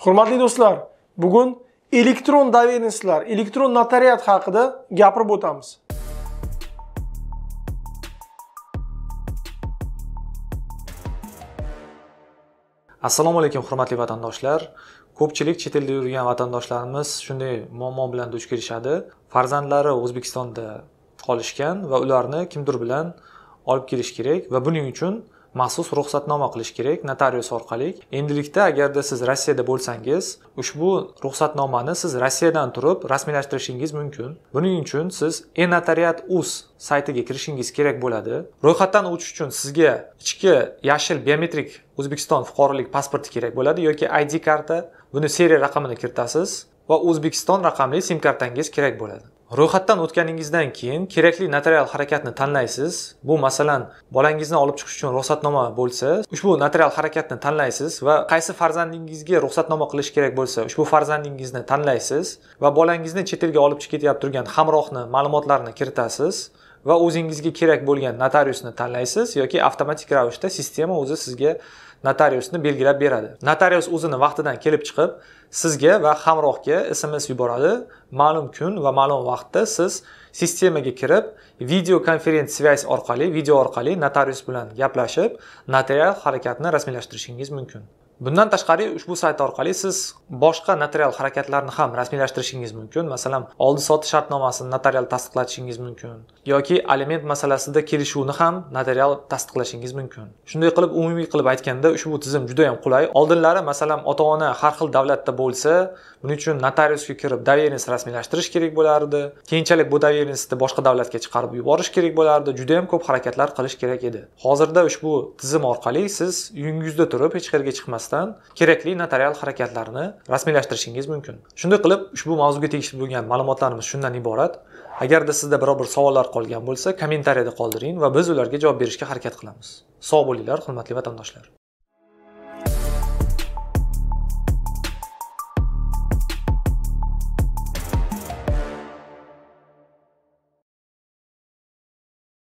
Hurmatli do'stlar, bugun elektron davenistlar, elektron notariat haqida gapirib o'tamiz. Assalomu alaykum hurmatli vatandoshlar. Ko'pchilik chet elda yurgan vatandoshlarimiz shunday muammo bilan duch kelishadi. Farzandlari O'zbekistonda qolishgan va ularni kimdir bilan olib kelish kerak va buning uchun maxsus ruxsatnoma qilish kerak notarius orqali endilikda agarda siz rossiyada bo'lsangiz ushbu ruxsatnomani siz rossiyadan turib rasmiylashtirishingiz mumkin buning uchun siz e notariat uz saytiga kirishingiz kerak bo'ladi ro'yxatdan o'tish uchun sizga ichki yashil biometrik o'zbekiston fuqarolik pasporti kerak bo'ladi yoki id karta buni seriya raqamini kiritasiz va o'zbekiston raqamli sim kartangiz kerak bo'ladi ro'yxatdan o'tganingizdan keyin kerakli notarial harakatni tanlaysiz bu masalan bolangizni olib chiqish uchun ruxsatnoma bo'lsa ushbu notarial harakatni tanlaysiz va qaysi farzandingizga ruxsatnoma qilish kerak bo'lsa ushbu farzandingizni tanlaysiz va bolangizni chet elga olib chiqib ketyapti turgan hamrohni ma'lumotlarini kiritasiz va o'zingizga kerak bo'lgan notariusni tanlaysiz yoki avtomatik ravishda sistema o'zi sizga notariusni belgilab beradi notarius o'zini vaqtidan kelib chiqib sizga va hamrohga sms yuboradi ma'lum kun va ma'lum vaqtda siz sistemaga kirib video konferens связь orqali video orqali notarius bilan gaplashib notarial harakatni rasmiylashtirishingiz mumkin bundan tashqari ushbu sayt orqali siz boshqa notarial harakatlarni ham rasmiylashtirishingiz mumkin masalan oldi soti shartnomasini notarial tasdiqlatishingiz mumkin yoki aliment masalasida kelishuvni ham notarial tasdiqlashingiz mumkin shunday qilib umumiy qilib aytganda ushbu tizim juda yam qulay oldinlari masalan ota ona har xil davlatda bo'lsa buning uchun notariusga kirib доверенность rasmiylashtirish kerak bo'lardi keyinchalik bu доверенностьni boshqa davlatga chiqarib yuborish kerak bo'lardi juda yam ko'p harakatlar qilish kerak edi hozirda ushbu tizim orqali siz uyingizda turib hech qayerga chiqmasdan qaramasdan kerakli notarial harakatlarni rasmiylashtirishingiz mumkin shunday qilib ushbu mavzuga tegishli bo'lgan ma'lumotlarimiz shundan iborat agarda sizda biror bir savollar qolgan bo'lsa kommentariyada qoldiring va biz ularga javob berishga harakat qilamiz sog' bo'linglar hurmatli vatandoshlar